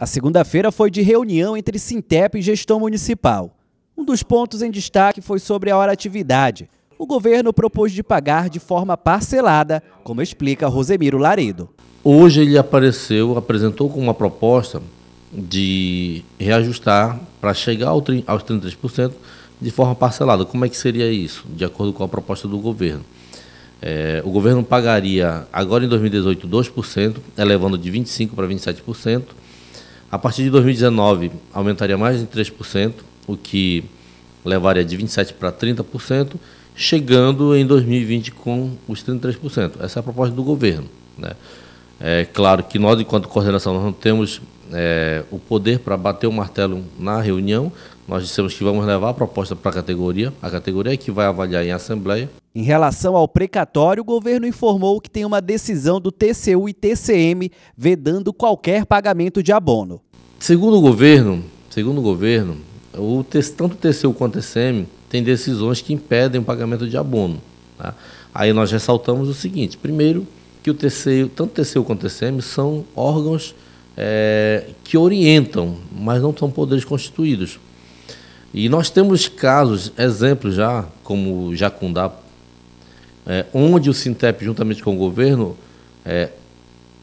A segunda-feira foi de reunião entre Sintep e gestão municipal. Um dos pontos em destaque foi sobre a hora atividade. O governo propôs de pagar de forma parcelada, como explica Rosemiro Laredo. Hoje ele apareceu, apresentou com uma proposta de reajustar para chegar aos 33% de forma parcelada. Como é que seria isso, de acordo com a proposta do governo? É, o governo pagaria agora em 2018 2%, elevando de 25% para 27%. A partir de 2019, aumentaria mais de 3%, o que levaria de 27% para 30%, chegando em 2020 com os 33%. Essa é a proposta do governo. Né? É claro que nós, enquanto coordenação, nós não temos é, o poder para bater o martelo na reunião. Nós dissemos que vamos levar a proposta para a categoria. A categoria é que vai avaliar em assembleia em relação ao precatório, o governo informou que tem uma decisão do TCU e TCM vedando qualquer pagamento de abono. Segundo o governo, segundo o governo, o, tanto o TCU quanto o TCM tem decisões que impedem o pagamento de abono. Tá? Aí nós ressaltamos o seguinte: primeiro, que o TCU, tanto o TCU quanto o TCM são órgãos é, que orientam, mas não são poderes constituídos. E nós temos casos, exemplos já, como Jacundá, é, onde o Sintep, juntamente com o governo, é,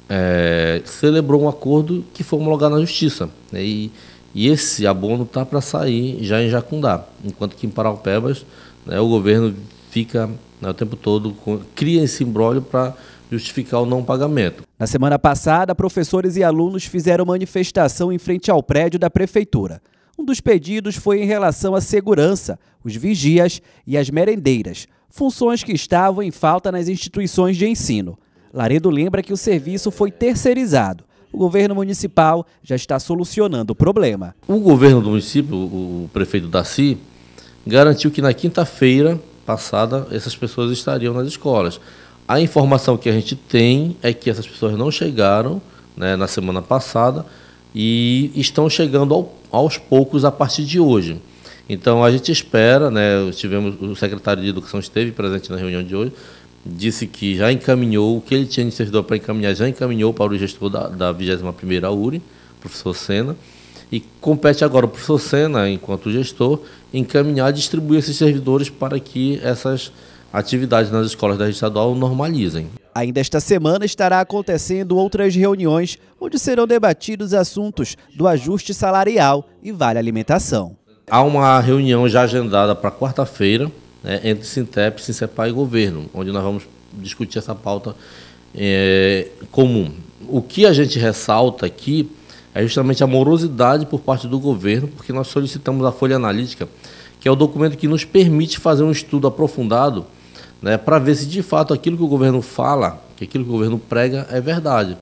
é, celebrou um acordo que foi homologado na Justiça. Né? E, e, esse abono está para sair já em Jacundá, enquanto que em Paraupebas né, o governo fica né, o tempo todo, com, cria esse imbróglio para justificar o não pagamento. Na semana passada, professores e alunos fizeram manifestação em frente ao prédio da Prefeitura. Um dos pedidos foi em relação à segurança, os vigias e as merendeiras, funções que estavam em falta nas instituições de ensino. Laredo lembra que o serviço foi terceirizado. O governo municipal já está solucionando o problema. O governo do município, o prefeito Daci, garantiu que na quinta-feira passada essas pessoas estariam nas escolas. A informação que a gente tem é que essas pessoas não chegaram né, na semana passada e estão chegando ao, aos poucos a partir de hoje. Então a gente espera, né? Tivemos o secretário de Educação esteve presente na reunião de hoje, disse que já encaminhou o que ele tinha de servidor para encaminhar, já encaminhou para o gestor da, da 21ª URI, professor Sena, e compete agora ao professor Sena, enquanto gestor, encaminhar, distribuir esses servidores para que essas atividades nas escolas da rede estadual normalizem. Ainda esta semana estará acontecendo outras reuniões onde serão debatidos assuntos do ajuste salarial e vale alimentação. Há uma reunião já agendada para quarta-feira né, entre Sintep, Sincepa e Governo, onde nós vamos discutir essa pauta é, comum. O que a gente ressalta aqui é justamente a morosidade por parte do governo, porque nós solicitamos a Folha Analítica, que é o documento que nos permite fazer um estudo aprofundado né, para ver se de fato aquilo que o governo fala, que aquilo que o governo prega é verdade.